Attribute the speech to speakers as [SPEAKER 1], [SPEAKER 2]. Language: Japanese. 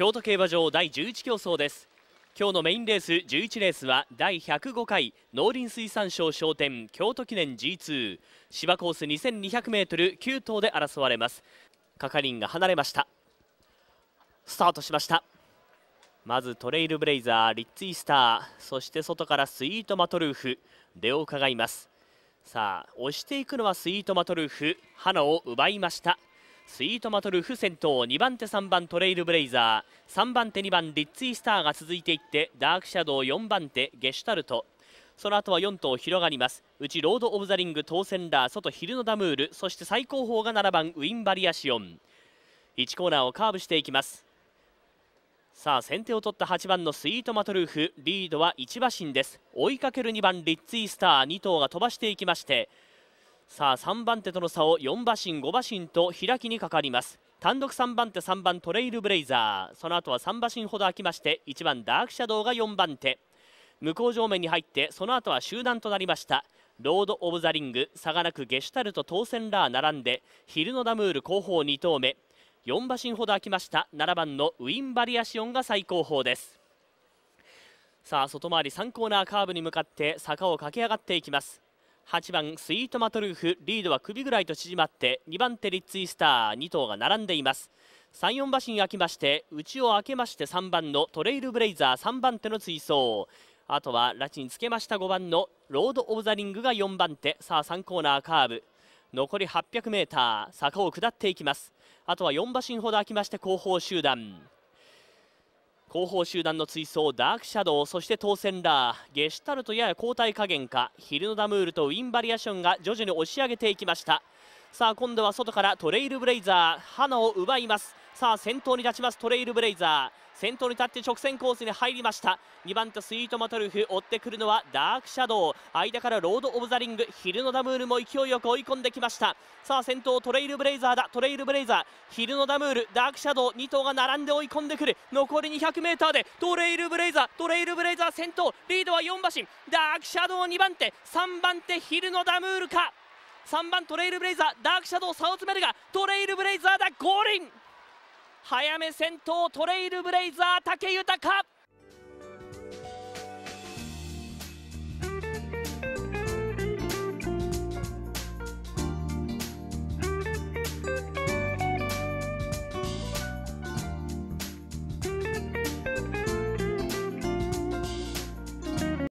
[SPEAKER 1] 京都競馬場第11競争です今日のメインレース11レースは第105回農林水産省商店京都記念 G2 芝コース 2200m9 頭で争われます係員が離れましたスタートしましたまずトレイルブレイザーリッツイスターそして外からスイートマトルーフ出を伺いますさあ押していくのはスイートマトルーフ花を奪いましたスイートマトルフ先頭2番手3番トレイルブレイザー3番手2番リッツイスターが続いていってダークシャドウ4番手ゲシュタルトその後は4頭広がりますうちロード・オブ・ザ・リング当選ラー外ヒルノ・ダムールそして最高峰が7番ウィンバリアシオン1コーナーをカーブしていきますさあ先手を取った8番のスイートマトルーフリードは1馬身です追いかける2番リッツイスター2頭が飛ばしていきましてさあ3番手との差を4馬身5馬身と開きにかかります単独3番手3番トレイルブレイザーその後は3馬身ほど空きまして1番ダークシャドウが4番手向こう上面に入ってその後は集団となりましたロード・オブ・ザ・リング差がなくゲシュタルト当選ら並んでヒルノ・ダムール後方2投目4馬身ほど空きました7番のウィンバリアシオンが最高峰ですさあ外回り3コーナーカーブに向かって坂を駆け上がっていきます8番スイートマトルーフリードは首ぐらいと縮まって2番手リッツイスター2頭が並んでいます34馬身空きまして内を開けまして3番のトレイルブレイザー3番手の追走あとはラチにつけました5番のロード・オブ・ザ・リングが4番手さあ3コーナーカーブ残り 800m 坂を下っていきますあとは4馬身ほど空きまして後方集団後方集団の追走ダークシャドウそして当選ラーゲシュタルトやや交代加減かヒルノダムールとウィンバリアションが徐々に押し上げていきましたさあ今度は外からトレイルブレイザー花を奪いますさあ先頭に立ちますトレイルブレイザー先頭に立って直線コースに入りました2番手スイートマトルフ追ってくるのはダークシャドウ間からロード・オブ・ザ・リングヒルノ・ダムールも勢いよく追い込んできましたさあ先頭トレイルブレイザーだトレイルブレイザーヒルノ・ダムールダークシャドウ2頭が
[SPEAKER 2] 並んで追い込んでくる残り 200m でトレイルブレイザートレイルブレイザー先頭リードは4馬身ダークシャドウ2番手3番手ヒルノ・ダムールか3番トレイルブレイザーダークシャドウ差を詰めるがトレイルブレイザーだゴ臨ン早め先頭トレイルブレイザー武豊